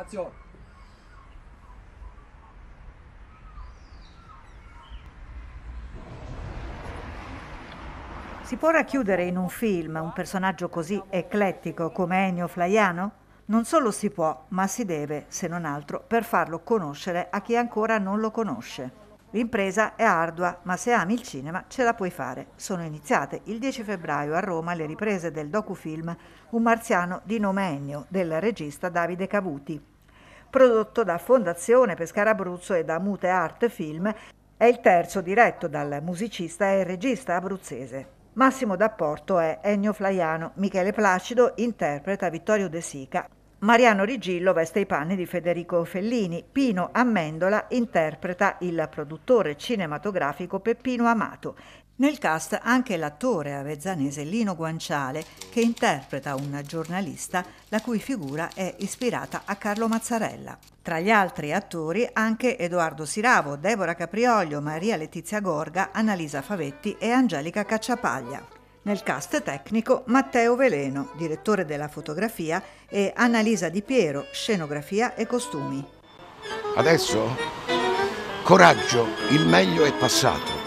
Azione! Si può racchiudere in un film un personaggio così eclettico come Ennio Flaiano? Non solo si può, ma si deve, se non altro, per farlo conoscere a chi ancora non lo conosce. L'impresa è ardua, ma se ami il cinema ce la puoi fare. Sono iniziate il 10 febbraio a Roma le riprese del docufilm Un marziano di nome Ennio del regista Davide Cavuti. Prodotto da Fondazione Pescara Abruzzo e da Mute Art Film, è il terzo diretto dal musicista e regista abruzzese. Massimo d'apporto è Ennio Flaiano, Michele Placido interpreta Vittorio De Sica, Mariano Rigillo veste i panni di Federico Fellini, Pino Ammendola interpreta il produttore cinematografico Peppino Amato. Nel cast anche l'attore avezzanese Lino Guanciale che interpreta un giornalista la cui figura è ispirata a Carlo Mazzarella. Tra gli altri attori anche Edoardo Siravo, Deborah Caprioglio, Maria Letizia Gorga, Annalisa Favetti e Angelica Cacciapaglia. Nel cast tecnico Matteo Veleno, direttore della fotografia, e Annalisa Di Piero, scenografia e costumi. Adesso, coraggio, il meglio è passato.